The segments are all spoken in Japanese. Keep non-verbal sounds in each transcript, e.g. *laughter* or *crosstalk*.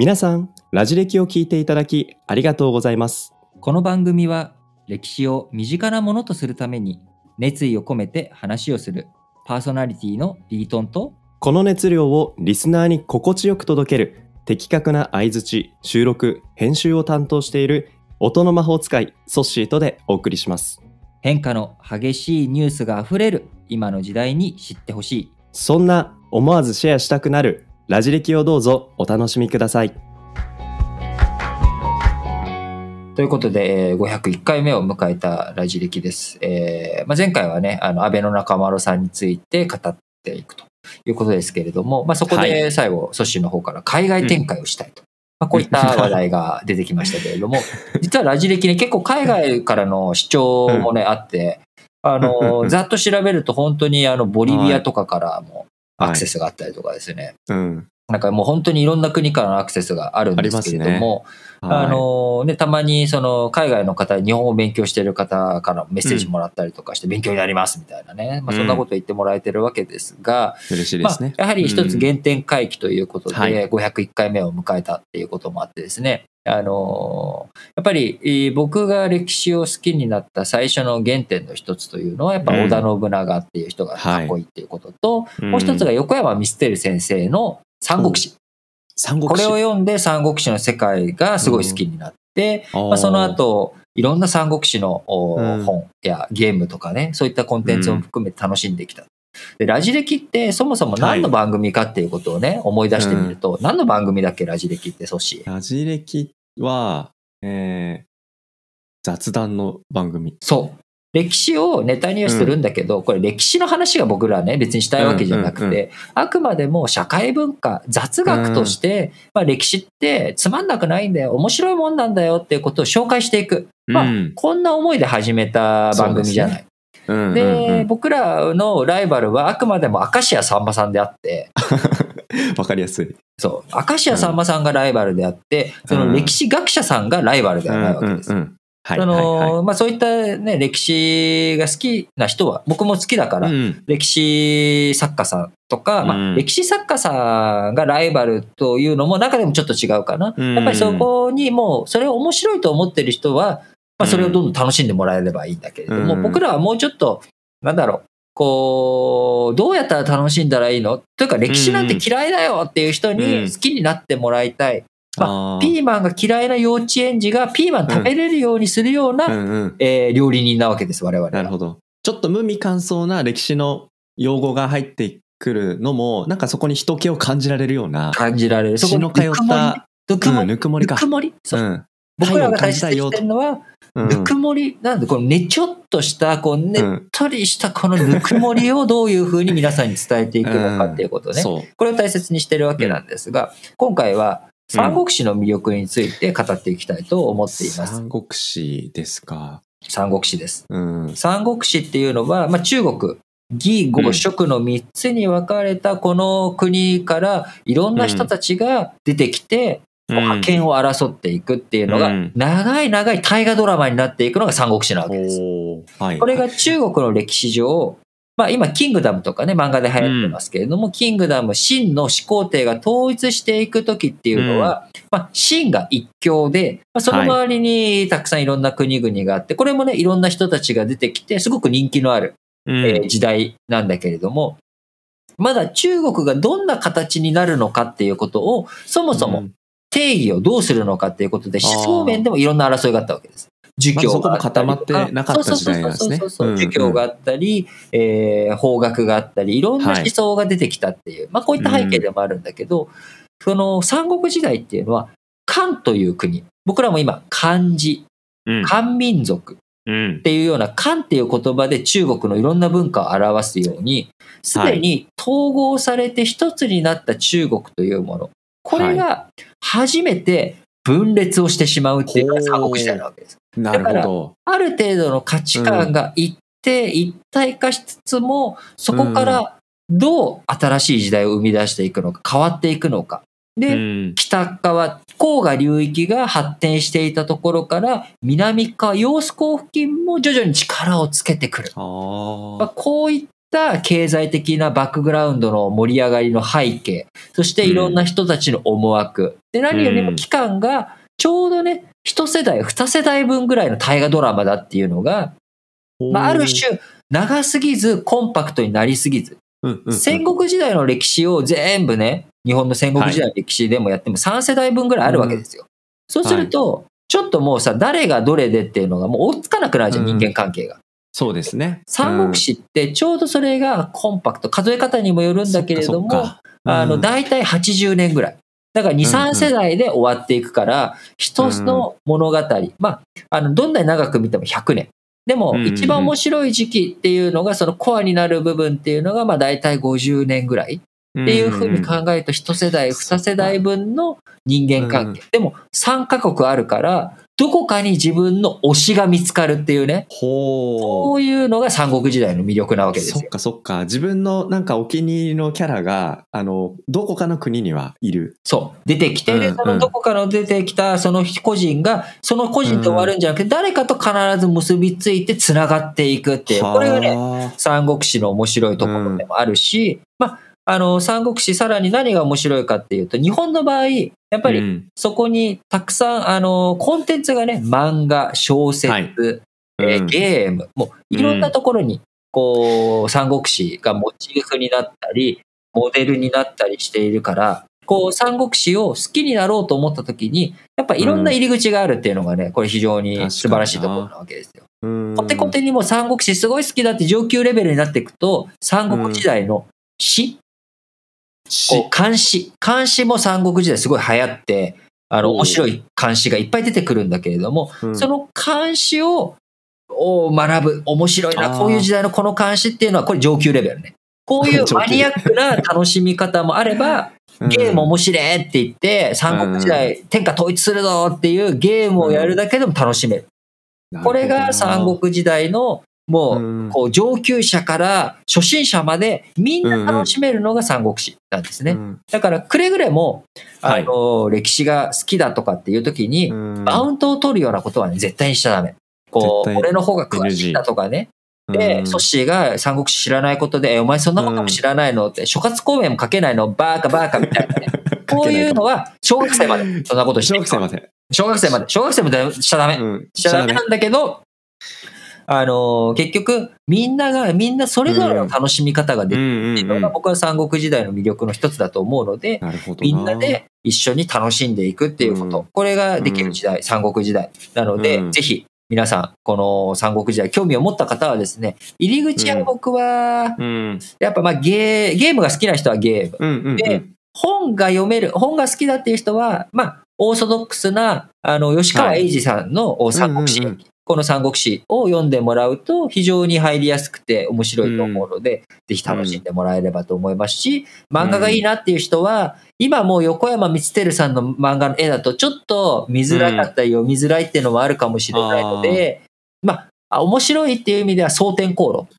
皆さん、ラジ歴を聞いていただきありがとうございます。この番組は歴史を身近なものとするために熱意を込めて話をするパーソナリティのリートンとこの熱量をリスナーに心地よく届ける的確な相づち、収録、編集を担当している音の魔法使いソッシーとでお送りします。変化の激しいニュースが溢れる今の時代に知ってほしい。そんな思わずシェアしたくなるラジ歴をどうぞお楽しみください。ということで、え501回目を迎えたラジ歴です。えーまあ、前回はね、あの安倍の中丸さんについて語っていくということですけれども、まあ、そこで最後、組、は、織、い、の方から海外展開をしたいと。うんまあ、こういった話題が出てきましたけれども、*laughs* 実はラジ歴ね、結構海外からの主張もね、あって、あの、*laughs* ざっと調べると本当にあの、ボリビアとかからもアクセスがあったりとかですね。はい、うん。なんかもう本当にいろんな国からのアクセスがあるんですけれども、あ、ねはい、あのね、たまにその海外の方、日本を勉強してる方からメッセージもらったりとかして、勉強になりますみたいなね、うん、まあ、そんなこと言ってもらえてるわけですが、嬉しいですね。やはり一つ原点回帰ということで、501回目を迎えたっていうこともあってですね、あの、やっぱり僕が歴史を好きになった最初の原点の一つというのは、やっぱ織田信長っていう人がかっこいいっていうことと、うんはい、もう一つが横山ミステル先生の三国志。三国志これを読んで三国志の世界がすごい好きになって、うん、まあ、その後、いろんな三国志の、本やゲームとかね、そういったコンテンツも含めて楽しんできたでラジ歴ってそもそも何の番組かっていうことをね、はい、思い出してみると、うん、何の番組だっけラジ歴ってソシラジ歴は、えー、雑談の番組そう歴史をネタにはするんだけど、うん、これ歴史の話が僕らね、別にしたいわけじゃなくて、うんうんうん、あくまでも社会文化、雑学として、うん、まあ歴史ってつまんなくないんだよ、面白いもんなんだよっていうことを紹介していく。まあ、こんな思いで始めた番組じゃない。で、僕らのライバルはあくまでも明石家さんまさんであって。*laughs* わかりやすい。そう。明石家さんまさんがライバルであって、その歴史学者さんがライバルではないわけです。そのまあ、そういったね、歴史が好きな人は、僕も好きだから、うん、歴史作家さんとか、うん、まあ、歴史作家さんがライバルというのも中でもちょっと違うかな。うん、やっぱりそこにもう、それを面白いと思ってる人は、まあ、それをどんどん楽しんでもらえればいいんだけれども、うん、僕らはもうちょっと、なんだろう、こう、どうやったら楽しんだらいいのというか、歴史なんて嫌いだよっていう人に好きになってもらいたい。まあ、ピーマンが嫌いな幼稚園児がピーマン食べれるようにするような、うんえー、料理人なわけです、我々なるほど。ちょっと無味乾燥な歴史の用語が入ってくるのも、なんかそこに人気を感じられるような。感じられる。そこの通った。ぬくもり。ぬくもりか。ぬくもり。そう。うん、僕らが大切にしてるのは、ぬくもり、なんで、このねちょっとした、こう、ねっとりしたこのぬくもりをどういうふうに皆さんに伝えていくのかっていうことね。これを大切にしてるわけなんですが、今回は、三国志の魅力について語っていきたいと思っています。三国志ですか。三国志です。三国志っていうのは、まあ、中国義五色の三つに分かれたこの国からいろんな人たちが出てきて、覇権を争っていくっていうのが、長い長い大河ドラマになっていくのが三国志なわけです。はい、これが中国の歴史上、まあ今、キングダムとかね、漫画で流行ってますけれども、うん、キングダム、秦の始皇帝が統一していく時っていうのは、うん、まあ秦が一強で、まあ、その周りにたくさんいろんな国々があって、これもね、いろんな人たちが出てきて、すごく人気のある、えー、時代なんだけれども、まだ中国がどんな形になるのかっていうことを、そもそも定義をどうするのかっていうことで、思想面でもいろんな争いがあったわけです。儒教があったり、ま、固まそうそう儒教があったり、えー、法学があったり、いろんな思想が出てきたっていう、はい、まあこういった背景でもあるんだけど、うん、その三国時代っていうのは、漢という国、僕らも今、漢字、漢民族っていうような、漢っていう言葉で中国のいろんな文化を表すように、すでに統合されて一つになった中国というもの、これが初めて分裂をしてしまうっていうかが国志になるわけです。なるほど。ある程度の価値観が一定、一体化しつつも、そこからどう新しい時代を生み出していくのか、変わっていくのか。で、北側、黄河流域が発展していたところから、南側、揚洲港付近も徐々に力をつけてくる。まあ、こういった経済的なバックグラウンドの盛り上がりの背景、そしていろんな人たちの思惑、で、何よりも期間がちょうどね、一世代、二世代分ぐらいの大河ドラマだっていうのが、まあ、ある種、長すぎず、コンパクトになりすぎず、戦国時代の歴史を全部ね、日本の戦国時代の歴史でもやっても3世代分ぐらいあるわけですよ。そうすると、ちょっともうさ、誰がどれでっていうのがもう追っつかなくなるじゃん、人間関係が。そうですね。三国志ってちょうどそれがコンパクト、数え方にもよるんだけれども、あの、大体80年ぐらい。だから2、3世代で終わっていくから、一つの物語、まあ、あの、どんなに長く見ても100年。でも、一番面白い時期っていうのが、そのコアになる部分っていうのが、まあ、大体50年ぐらい。っていうふうに考えると、一世代、二世代分の人間関係。でも、3カ国あるから、どこかに自分の推しが見つかるっていうね。ほう。ういうのが三国時代の魅力なわけですよ。そっかそっか。自分のなんかお気に入りのキャラが、あの、どこかの国にはいる。そう。出てきて、うんうん、そのどこかの出てきたその個人が、その個人と終わるんじゃなくて、うん、誰かと必ず結びついて繋がっていくっていう。これがね、三国志の面白いところでもあるし、まあ、あの、三国志さらに何が面白いかっていうと、日本の場合、やっぱりそこにたくさん、あの、コンテンツがね、漫画、小説、はいえゲーム、もういろんなところに、こう、三国志がモチーフになったり、モデルになったりしているから、こう、三国志を好きになろうと思った時に、やっぱいろんな入り口があるっていうのがね、これ非常に素晴らしいところなわけですよ。コテコテにも三国志すごい好きだって上級レベルになっていくと、三国時代の詩こう監視、も三国時代すごい流行って、あの、面白い監視がいっぱい出てくるんだけれども、うん、その監視を、を学ぶ。面白いな。こういう時代のこの監視っていうのは、これ上級レベルね。こういう *laughs* マニアックな楽しみ方もあれば、ゲーム面白いって言って、三国時代天下統一するぞっていうゲームをやるだけでも楽しめる。これが三国時代のもう、こう、上級者から初心者までみんな楽しめるのが三国志なんですね。だから、くれぐれも、あの、歴史が好きだとかっていう時に、マウントを取るようなことは絶対にしちゃダメ。こう、俺の方が詳しいだとかね。で、ソシーが三国志知らないことで、お前そんなことも知らないのって、諸葛孔明も書けないの、バーカバーカみたいなね。*laughs* こういうのは、小学生まで、そんなことして小学生まで。小学生まで。小学生までしちゃダメ。しちゃダメなんだけど、あの、結局、みんなが、みんなそれぞれの楽しみ方ができるっていうのが、僕は三国時代の魅力の一つだと思うので、みんなで一緒に楽しんでいくっていうこと。これができる時代、三国時代なので、ぜひ、皆さん、この三国時代、興味を持った方はですね、入り口は僕は、やっぱまあゲー、ゲームが好きな人はゲーム。で、本が読める、本が好きだっていう人は、まあ、オーソドックスな、あの、吉川英治さんの三国志この三国志を読んでもらうと非常に入りやすくて面白いと思うので、うん、ぜひ楽しんでもらえればと思いますし、漫画がいいなっていう人は、今もう横山光輝さんの漫画の絵だとちょっと見づらかったり読みづらいっていうのもあるかもしれないので、まあ、面白いっていう意味では争点航路。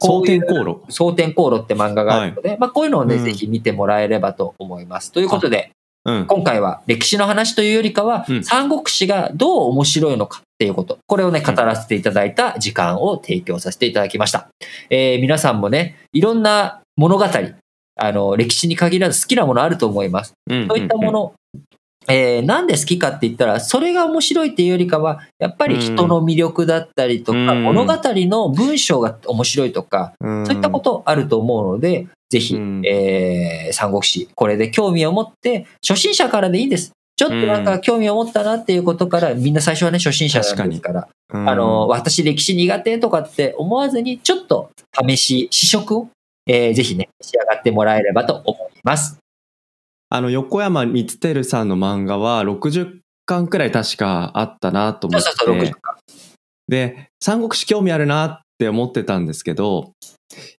争点航路。蒼天航路って漫画があるので、はい、まあこういうのをね、うん、ぜひ見てもらえればと思います。ということで、うん、今回は歴史の話というよりかは、うん、三国志がどう面白いのか、っていうこと。これをね、語らせていただいた時間を提供させていただきました。えー、皆さんもね、いろんな物語、あの、歴史に限らず好きなものあると思います。そういったもの、えー、なんで好きかって言ったら、それが面白いっていうよりかは、やっぱり人の魅力だったりとか、物語の文章が面白いとか、そういったことあると思うので、ぜひ、えー、三国志、これで興味を持って、初心者からでいいです。ちょっとなんか興味を持ったなっていうことから、みんな最初はね、初心者しかですから、うん、あの、私歴史苦手とかって思わずに、ちょっと試し、試食を、えー、ぜひね、仕上がってもらえればと思います。あの、横山光輝さんの漫画は60巻くらい確かあったなと思って。そうそうそう、60巻。で、三国志興味あるなっって思ってたんですけど、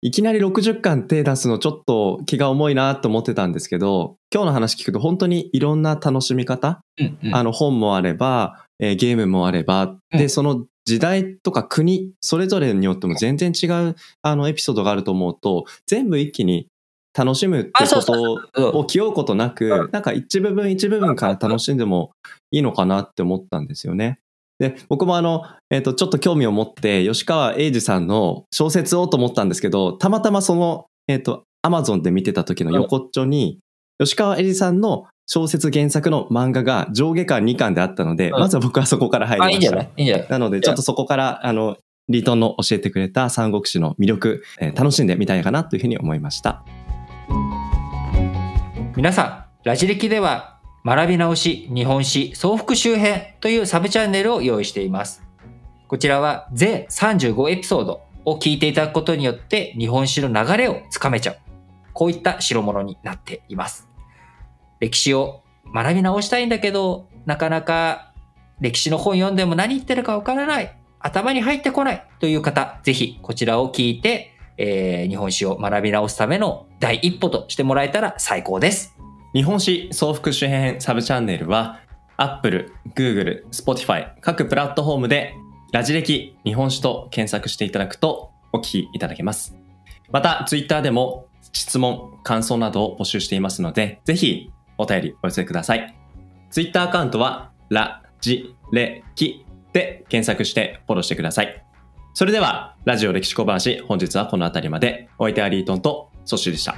いきなり60巻手出すのちょっと気が重いなと思ってたんですけど、今日の話聞くと本当にいろんな楽しみ方、うんうん、あの本もあれば、えー、ゲームもあれば、うん、で、その時代とか国、それぞれによっても全然違うあのエピソードがあると思うと、全部一気に楽しむってことを気負うことなく、なんか一部分一部分から楽しんでもいいのかなって思ったんですよね。で、僕もあの、えっ、ー、と、ちょっと興味を持って、吉川英治さんの小説をと思ったんですけど、たまたまその、えっ、ー、と、アマゾンで見てた時の横っちょに、吉川英治さんの小説原作の漫画が上下巻2巻であったので、まずは僕はそこから入りました。いいじゃないいいじゃないなので、ちょっとそこから、あの、リートンの教えてくれた三国志の魅力、えー、楽しんでみたいかなというふうに思いました。皆さん、ラジ歴では学び直し、日本史、総復周辺というサブチャンネルを用意しています。こちらは全35エピソードを聞いていただくことによって日本史の流れをつかめちゃう。こういった代物になっています。歴史を学び直したいんだけど、なかなか歴史の本読んでも何言ってるかわからない、頭に入ってこないという方、ぜひこちらを聞いて、えー、日本史を学び直すための第一歩としてもらえたら最高です。日本史総復周辺サブチャンネルは、Apple、Google、Spotify 各プラットフォームでラジ歴日本史と検索していただくとお聞きいただけます。また Twitter でも質問、感想などを募集していますので、ぜひお便りお寄せください。Twitter アカウントはラジレキで検索してフォローしてください。それではラジオ歴史小話本日はこの辺りまで。お相手はリートンとソッシュでした。